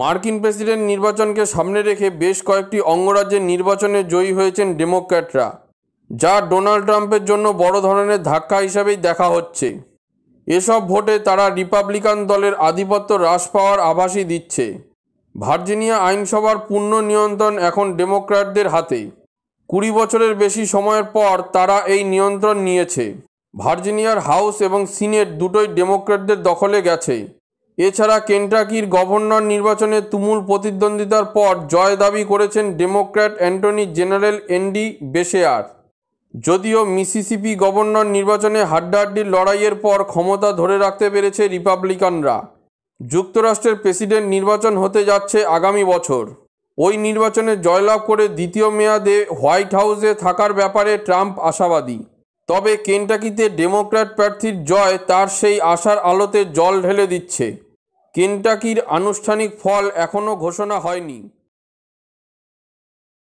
মার্কিন প্রেসিডেন্ট নির্বাচনকে সামনে রেখে বেশ কয়েকটি অঙ্গরাজ্যের নির্বাচনে জয়ী হয়েছেন ডেমোক্র্যাটরা যা ডোনাল্ড ট্রাম্পের জন্য বড় ধরনের ধাক্কা হিসাবেই দেখা হচ্ছে এসব ভোটে তারা রিপাবলিকান দলের আধিপত্য হ্রাস পাওয়ার আভাসই দিচ্ছে ভার্জিনিয়া আইনসভার পূর্ণ নিয়ন্ত্রণ এখন ডেমোক্র্যাটদের হাতে কুড়ি বছরের বেশি সময়ের পর তারা এই নিয়ন্ত্রণ নিয়েছে ভার্জিনিয়ার হাউস এবং সিনেট দুটোই ডেমোক্র্যাটদের দখলে গেছে এছাড়া কেন্টাকির গভর্নর নির্বাচনে তুমুল প্রতিদ্বন্দ্বিতার পর জয় দাবি করেছেন ডেমোক্র্যাট অ্যান্টনি জেনারেল এনডি বেশেয়ার যদিও মিসিসিপি গভর্নর নির্বাচনে হাড্ডাহাড্ডির লড়াইয়ের পর ক্ষমতা ধরে রাখতে পেরেছে রিপাবলিকানরা যুক্তরাষ্ট্রের প্রেসিডেন্ট নির্বাচন হতে যাচ্ছে আগামী বছর ওই নির্বাচনে জয়লাভ করে দ্বিতীয় মেয়াদে হোয়াইট হাউসে থাকার ব্যাপারে ট্রাম্প আশাবাদী তবে কেন্টাকিতে ডেমোক্র্যাট প্রার্থীর জয় তার সেই আশার আলোতে জল ঢেলে দিচ্ছে কেন্টাকির আনুষ্ঠানিক ফল এখনও ঘোষণা হয়নি